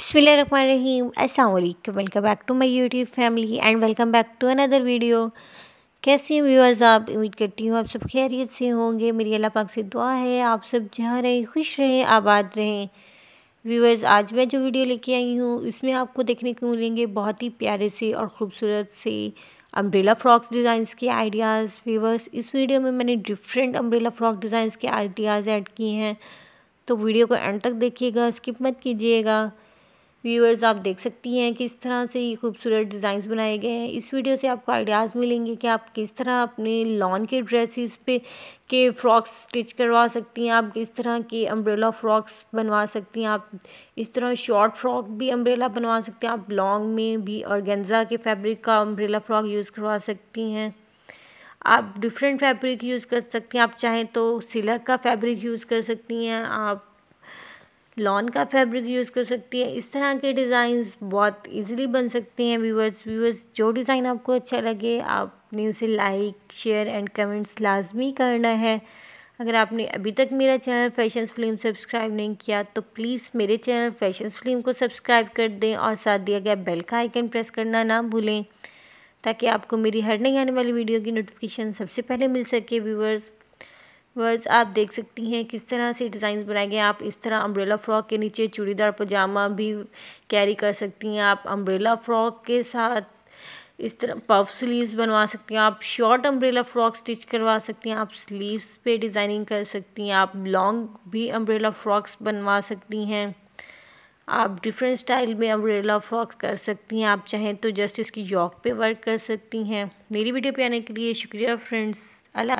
बसमीम अल्लाम welcome back to my YouTube family and welcome back to another video कैसे viewers आप उम्मीद करती हूँ आप सब खैरियत से होंगे मेरी अल्लाह पाक से दुआ है आप सब जहाँ रहें खुश रहें आबाद रहें व्यूअर्स आज मैं जो वीडियो लेके आई हूँ इसमें आपको देखने को मिलेंगे बहुत ही प्यारे से और ख़ूबसूरत से अम्ब्रेला फ्रॉक्स डिज़ाइंस के आइडियाज़ व्यूअर्स इस वीडियो में मैंने डिफरेंट अम्ब्रेला फ्रॉक डिज़ाइंस के आइडियाज़ ऐड किए हैं तो वीडियो को एंड तक देखिएगा स्किप मत कीजिएगा व्यूअर्स आप देख सकती हैं कि इस तरह से ये खूबसूरत डिज़ाइंस बनाए गए हैं इस वीडियो से आपको आइडियाज़ मिलेंगे कि आप किस तरह अपने लॉन के ड्रेसेस पे के फ्रॉक्स स्टिच करवा सकती हैं आप किस तरह के अम्ब्रेला फ़्रॉक्स बनवा सकती हैं आप इस तरह शॉर्ट फ्रॉक भी अम्ब्रेला बनवा सकते हैं आप लॉन्ग में भी और गेंजा के फैब्रिक का अम्ब्रेला फ़्रॉक यूज़ करवा सकती हैं आप डिफरेंट फैब्रिक यूज़ कर सकती हैं आप चाहें तो सिलक का फैब्रिक यूज़ कर सकती हैं आप लॉन का फैब्रिक यूज़ कर सकती है इस तरह के डिज़ाइंस बहुत इजीली बन सकते हैं व्यूवर्स व्यूवर्स जो डिज़ाइन आपको अच्छा लगे आपने उसे लाइक शेयर एंड कमेंट्स लाजमी करना है अगर आपने अभी तक मेरा चैनल फैशन फिल्म सब्सक्राइब नहीं किया तो प्लीज़ मेरे चैनल फैशन फिल्म को सब्सक्राइब कर दें और साथ दिया गया बेल का आइकन प्रेस करना ना भूलें ताकि आपको मेरी हर नई आने वाली वीडियो की नोटिफिकेशन सबसे पहले मिल सके व्यूवर्स वर्स आप देख सकती हैं किस तरह से डिज़ाइंस बनाए गए आप इस तरह अम्ब्रेला फ़्रॉक के नीचे चूड़ीदार पजामा भी कैरी कर सकती हैं आप अम्ब्रेला फ़्रॉक के साथ इस तरह पफ स्लीव्स बनवा सकती हैं आप शॉर्ट अम्ब्रेला फ़्रॉक स्टिच करवा सकती हैं आप स्लीव्स पे डिज़ाइनिंग कर सकती हैं आप लॉन्ग भी अम्ब्रेला फ़्रॉक्स बनवा सकती हैं आप डिफरेंट स्टाइल में अम्ब्रेला फ्रॉक्स कर सकती हैं आप चाहें तो जस्ट इसकी यॉक पे वर्क कर सकती हैं मेरी वीडियो पे आने के लिए शुक्रिया फ्रेंड्स अल्लाह